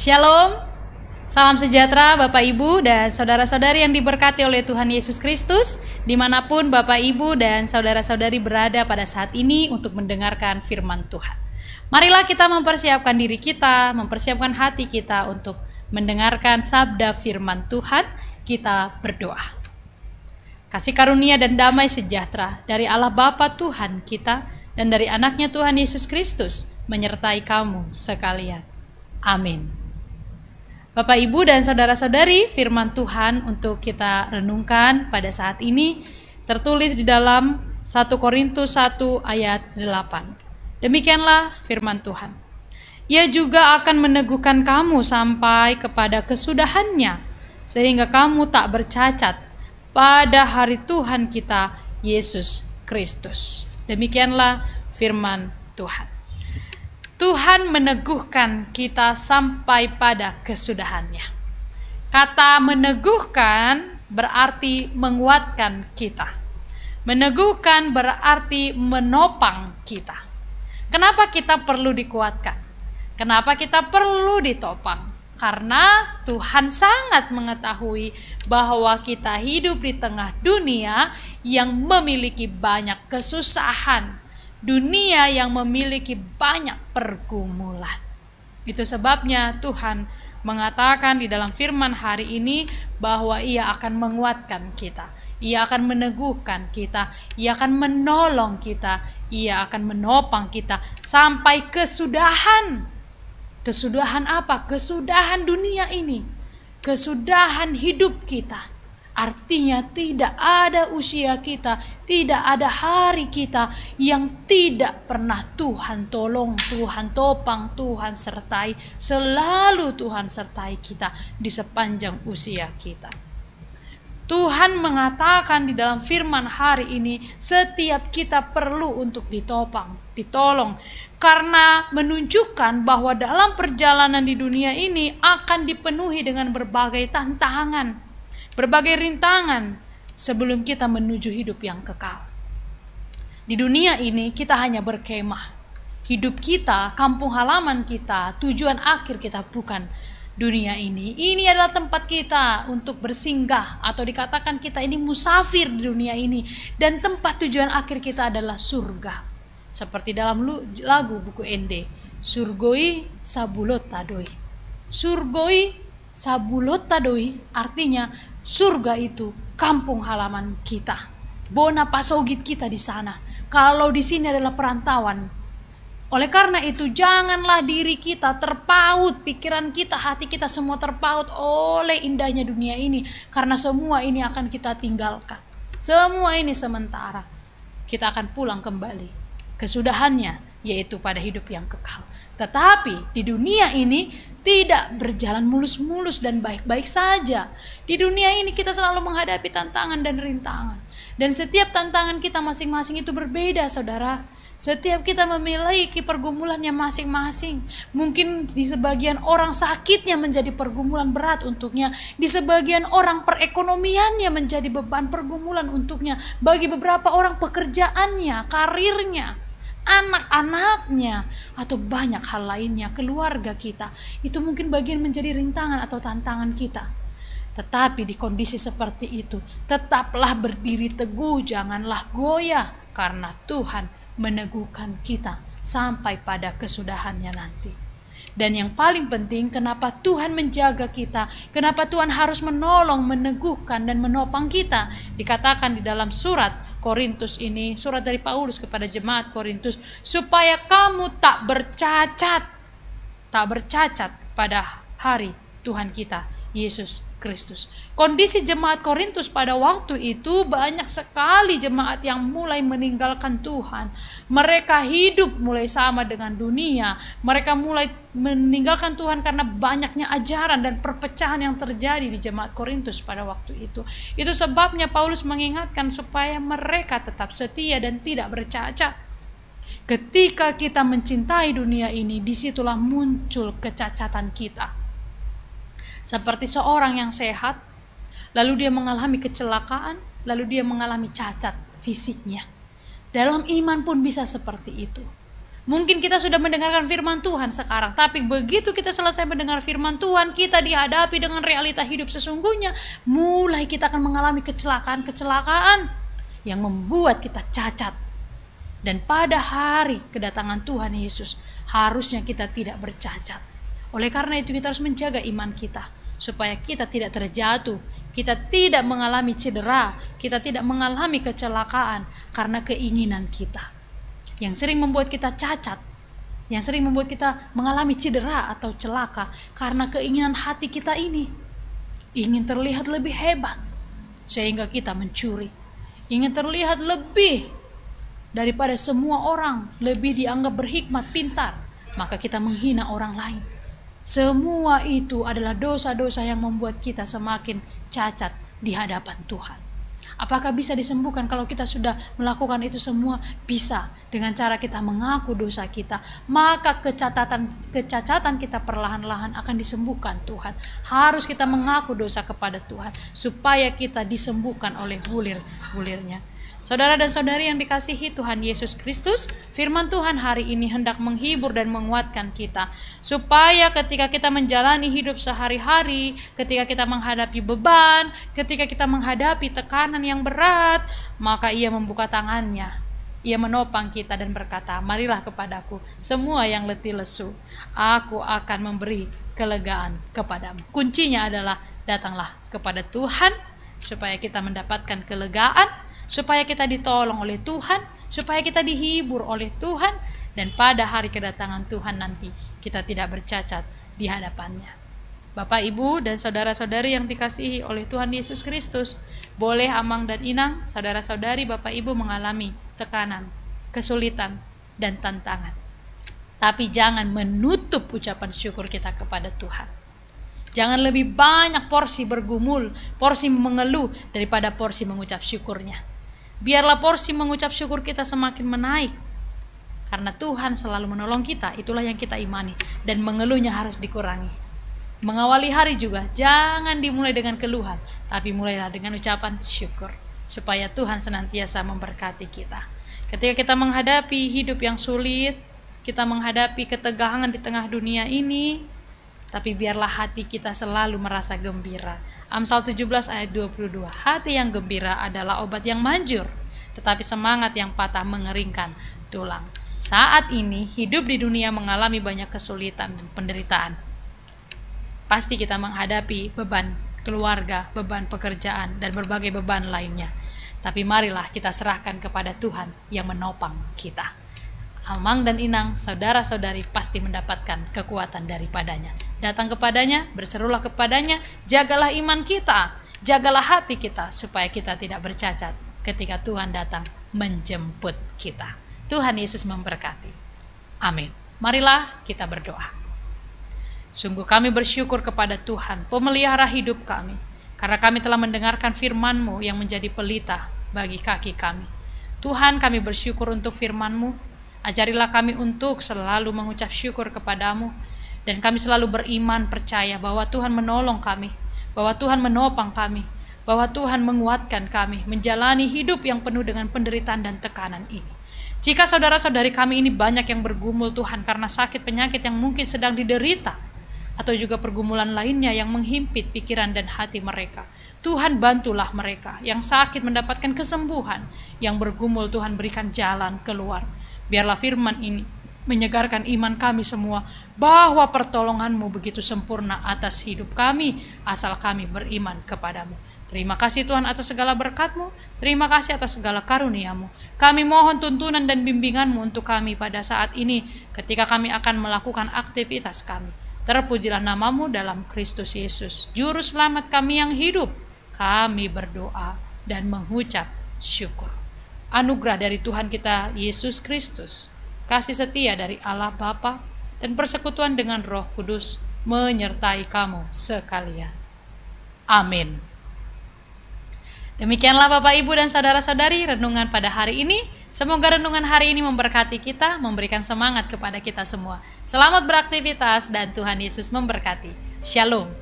Shalom, salam sejahtera Bapak Ibu dan saudara-saudari yang diberkati oleh Tuhan Yesus Kristus Dimanapun Bapak Ibu dan saudara-saudari berada pada saat ini untuk mendengarkan firman Tuhan Marilah kita mempersiapkan diri kita, mempersiapkan hati kita untuk mendengarkan sabda firman Tuhan Kita berdoa Kasih karunia dan damai sejahtera dari Allah Bapa Tuhan kita dan dari anaknya Tuhan Yesus Kristus menyertai kamu sekalian. Amin. Bapak Ibu dan saudara-saudari, firman Tuhan untuk kita renungkan pada saat ini tertulis di dalam 1 Korintus 1 ayat 8. Demikianlah firman Tuhan. Ia juga akan meneguhkan kamu sampai kepada kesudahannya, sehingga kamu tak bercacat pada hari Tuhan kita, Yesus Kristus. Demikianlah firman Tuhan. Tuhan meneguhkan kita sampai pada kesudahannya. Kata meneguhkan berarti menguatkan kita. Meneguhkan berarti menopang kita. Kenapa kita perlu dikuatkan? Kenapa kita perlu ditopang? Karena Tuhan sangat mengetahui bahwa kita hidup di tengah dunia yang memiliki banyak kesusahan, dunia yang memiliki banyak pergumulan. Itu sebabnya Tuhan mengatakan di dalam firman hari ini bahwa Ia akan menguatkan kita, Ia akan meneguhkan kita, Ia akan menolong kita, Ia akan menopang kita sampai kesudahan. Kesudahan apa? Kesudahan dunia ini, kesudahan hidup kita Artinya tidak ada usia kita, tidak ada hari kita yang tidak pernah Tuhan tolong, Tuhan topang, Tuhan sertai. Selalu Tuhan sertai kita di sepanjang usia kita. Tuhan mengatakan di dalam firman hari ini, setiap kita perlu untuk ditopang, ditolong. Karena menunjukkan bahwa dalam perjalanan di dunia ini akan dipenuhi dengan berbagai tantangan berbagai rintangan sebelum kita menuju hidup yang kekal. Di dunia ini kita hanya berkemah. Hidup kita, kampung halaman kita, tujuan akhir kita bukan dunia ini. Ini adalah tempat kita untuk bersinggah atau dikatakan kita ini musafir di dunia ini dan tempat tujuan akhir kita adalah surga. Seperti dalam lagu buku Ende, Surgoi Sabulot Tadoi. Surgoi Sabulota doi artinya surga itu kampung halaman kita. Bona pasogit kita di sana. Kalau di sini adalah perantauan. Oleh karena itu janganlah diri kita terpaut, pikiran kita, hati kita semua terpaut oleh indahnya dunia ini. Karena semua ini akan kita tinggalkan. Semua ini sementara. Kita akan pulang kembali. Kesudahannya yaitu pada hidup yang kekal. Tetapi di dunia ini tidak berjalan mulus-mulus dan baik-baik saja. Di dunia ini kita selalu menghadapi tantangan dan rintangan. Dan setiap tantangan kita masing-masing itu berbeda, saudara. Setiap kita memiliki pergumulannya masing-masing. Mungkin di sebagian orang sakitnya menjadi pergumulan berat untuknya. Di sebagian orang perekonomiannya menjadi beban pergumulan untuknya. Bagi beberapa orang pekerjaannya, karirnya anak-anaknya, atau banyak hal lainnya, keluarga kita. Itu mungkin bagian menjadi rintangan atau tantangan kita. Tetapi di kondisi seperti itu, tetaplah berdiri teguh, janganlah goyah, karena Tuhan meneguhkan kita sampai pada kesudahannya nanti. Dan yang paling penting, kenapa Tuhan menjaga kita? Kenapa Tuhan harus menolong, meneguhkan, dan menopang kita? Dikatakan di dalam surat Korintus ini, surat dari Paulus kepada jemaat Korintus, supaya kamu tak bercacat, tak bercacat pada hari Tuhan kita Yesus Kristus. Kondisi jemaat Korintus pada waktu itu banyak sekali jemaat yang mulai meninggalkan Tuhan. Mereka hidup mulai sama dengan dunia. Mereka mulai meninggalkan Tuhan karena banyaknya ajaran dan perpecahan yang terjadi di jemaat Korintus pada waktu itu. Itu sebabnya Paulus mengingatkan supaya mereka tetap setia dan tidak bercacat. Ketika kita mencintai dunia ini, disitulah muncul kecacatan kita seperti seorang yang sehat, lalu dia mengalami kecelakaan, lalu dia mengalami cacat fisiknya. Dalam iman pun bisa seperti itu. Mungkin kita sudah mendengarkan firman Tuhan sekarang, tapi begitu kita selesai mendengar firman Tuhan, kita dihadapi dengan realita hidup sesungguhnya. Mulai kita akan mengalami kecelakaan-kecelakaan yang membuat kita cacat. Dan pada hari kedatangan Tuhan Yesus, harusnya kita tidak bercacat. Oleh karena itu, kita harus menjaga iman kita supaya kita tidak terjatuh, kita tidak mengalami cedera, kita tidak mengalami kecelakaan karena keinginan kita. Yang sering membuat kita cacat, yang sering membuat kita mengalami cedera atau celaka karena keinginan hati kita ini. Ingin terlihat lebih hebat sehingga kita mencuri. Ingin terlihat lebih daripada semua orang, lebih dianggap berhikmat, pintar, maka kita menghina orang lain semua itu adalah dosa-dosa yang membuat kita semakin cacat di hadapan Tuhan. Apakah bisa disembuhkan kalau kita sudah melakukan itu semua? Bisa dengan cara kita mengaku dosa kita, maka kecatatan kecacatan kita perlahan-lahan akan disembuhkan Tuhan. Harus kita mengaku dosa kepada Tuhan supaya kita disembuhkan oleh bulir-bulirnya. Saudara dan saudari yang dikasihi Tuhan Yesus Kristus, firman Tuhan hari ini hendak menghibur dan menguatkan kita. Supaya ketika kita menjalani hidup sehari-hari, ketika kita menghadapi beban, ketika kita menghadapi tekanan yang berat, maka ia membuka tangannya. Ia menopang kita dan berkata, marilah kepadaku semua yang letih lesu, aku akan memberi kelegaan kepadamu. Kuncinya adalah datanglah kepada Tuhan supaya kita mendapatkan kelegaan, supaya kita ditolong oleh Tuhan, supaya kita dihibur oleh Tuhan, dan pada hari kedatangan Tuhan nanti kita tidak bercacat di hadapannya. Bapak, Ibu, dan saudara-saudari yang dikasihi oleh Tuhan Yesus Kristus, boleh Amang dan Inang, saudara-saudari Bapak Ibu mengalami tekanan, kesulitan, dan tantangan. Tapi jangan menutup ucapan syukur kita kepada Tuhan. Jangan lebih banyak porsi bergumul, porsi mengeluh daripada porsi mengucap syukurnya. Biarlah porsi mengucap syukur kita semakin menaik. Karena Tuhan selalu menolong kita, itulah yang kita imani. Dan mengeluhnya harus dikurangi. Mengawali hari juga, jangan dimulai dengan keluhan, tapi mulailah dengan ucapan syukur. Supaya Tuhan senantiasa memberkati kita. Ketika kita menghadapi hidup yang sulit, kita menghadapi ketegangan di tengah dunia ini, tapi biarlah hati kita selalu merasa gembira Amsal 17 ayat 22, hati yang gembira adalah obat yang manjur, tetapi semangat yang patah mengeringkan tulang. Saat ini hidup di dunia mengalami banyak kesulitan dan penderitaan. Pasti kita menghadapi beban keluarga, beban pekerjaan, dan berbagai beban lainnya. Tapi marilah kita serahkan kepada Tuhan yang menopang kita. Amang dan Inang, saudara-saudari pasti mendapatkan kekuatan daripadanya. Datang kepadanya, berserulah kepadanya, jagalah iman kita, jagalah hati kita, supaya kita tidak bercacat ketika Tuhan datang menjemput kita. Tuhan Yesus memberkati. Amin. Marilah kita berdoa. Sungguh kami bersyukur kepada Tuhan, pemelihara hidup kami, karena kami telah mendengarkan firman-Mu yang menjadi pelita bagi kaki kami. Tuhan kami bersyukur untuk firman-Mu Ajarilah kami untuk selalu mengucap syukur kepadamu, dan kami selalu beriman percaya bahwa Tuhan menolong kami, bahwa Tuhan menopang kami, bahwa Tuhan menguatkan kami menjalani hidup yang penuh dengan penderitaan dan tekanan ini. Jika saudara-saudari kami ini banyak yang bergumul Tuhan karena sakit penyakit yang mungkin sedang diderita, atau juga pergumulan lainnya yang menghimpit pikiran dan hati mereka. Tuhan bantulah mereka yang sakit mendapatkan kesembuhan, yang bergumul Tuhan berikan jalan keluar. Biarlah firman ini menyegarkan iman kami semua bahwa pertolonganmu begitu sempurna atas hidup kami asal kami beriman kepadamu. Terima kasih Tuhan atas segala berkatmu, terima kasih atas segala karuniamu. Kami mohon tuntunan dan bimbinganmu untuk kami pada saat ini ketika kami akan melakukan aktivitas kami. Terpujilah namamu dalam Kristus Yesus, Juru Selamat kami yang hidup. Kami berdoa dan mengucap syukur anugerah dari Tuhan kita Yesus Kristus, kasih setia dari Allah Bapa, dan persekutuan dengan Roh Kudus menyertai kamu sekalian. Amin. Demikianlah Bapak Ibu dan saudara-saudari renungan pada hari ini. Semoga renungan hari ini memberkati kita, memberikan semangat kepada kita semua. Selamat beraktivitas dan Tuhan Yesus memberkati. Shalom.